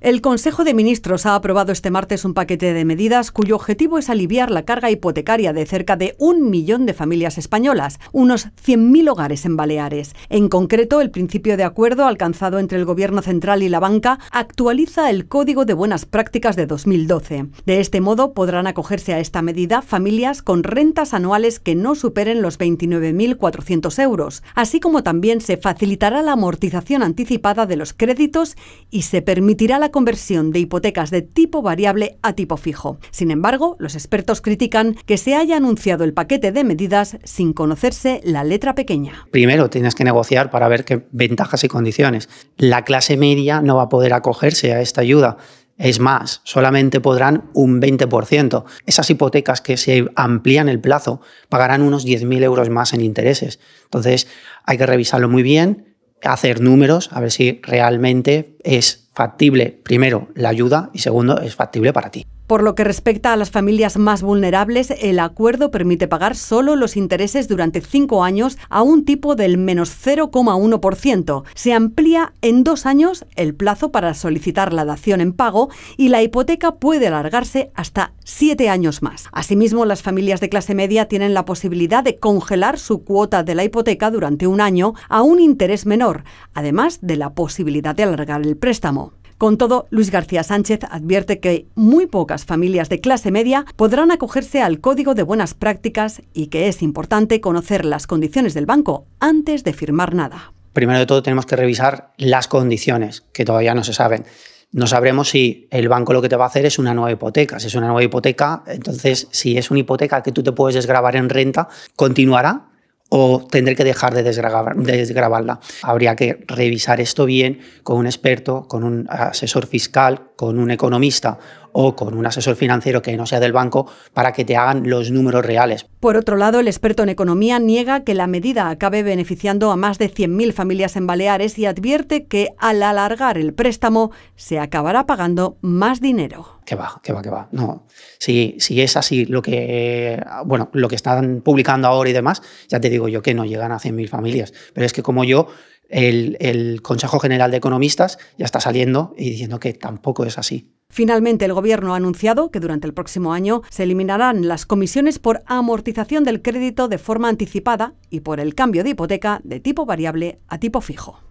El Consejo de Ministros ha aprobado este martes un paquete de medidas cuyo objetivo es aliviar la carga hipotecaria de cerca de un millón de familias españolas, unos 100.000 hogares en Baleares. En concreto, el principio de acuerdo alcanzado entre el Gobierno Central y la banca actualiza el Código de Buenas Prácticas de 2012. De este modo, podrán acogerse a esta medida familias con rentas anuales que no superen los 29.400 euros, así como también se facilitará la amortización anticipada de los créditos y se permitirá la conversión de hipotecas de tipo variable a tipo fijo. Sin embargo, los expertos critican que se haya anunciado el paquete de medidas sin conocerse la letra pequeña. Primero tienes que negociar para ver qué ventajas y condiciones. La clase media no va a poder acogerse a esta ayuda. Es más, solamente podrán un 20%. Esas hipotecas que se amplían el plazo pagarán unos 10.000 euros más en intereses. Entonces, hay que revisarlo muy bien, hacer números, a ver si realmente es factible, primero, la ayuda y segundo, es factible para ti. Por lo que respecta a las familias más vulnerables, el acuerdo permite pagar solo los intereses durante cinco años a un tipo del menos 0,1%. Se amplía en dos años el plazo para solicitar la dación en pago y la hipoteca puede alargarse hasta siete años más. Asimismo, las familias de clase media tienen la posibilidad de congelar su cuota de la hipoteca durante un año a un interés menor, además de la posibilidad de alargar el préstamo. Con todo, Luis García Sánchez advierte que muy pocas familias de clase media podrán acogerse al Código de Buenas Prácticas y que es importante conocer las condiciones del banco antes de firmar nada. Primero de todo tenemos que revisar las condiciones, que todavía no se saben no sabremos si el banco lo que te va a hacer es una nueva hipoteca. Si es una nueva hipoteca, entonces si es una hipoteca que tú te puedes desgrabar en renta, continuará o tendré que dejar de desgrabarla. Habría que revisar esto bien con un experto, con un asesor fiscal, con un economista o con un asesor financiero que no sea del banco para que te hagan los números reales. Por otro lado, el experto en economía niega que la medida acabe beneficiando a más de 100.000 familias en Baleares y advierte que al alargar el préstamo se acabará pagando más dinero. Que va, que va, que va. No, si, es así lo que, bueno, lo que están publicando ahora y demás, ya te digo yo que no llegan a 100.000 familias. Pero es que como yo, el Consejo General de Economistas ya está saliendo y diciendo que tampoco es así. Finalmente, el Gobierno ha anunciado que durante el próximo año se eliminarán las comisiones por amortización del crédito de forma anticipada y por el cambio de hipoteca de tipo variable a tipo fijo.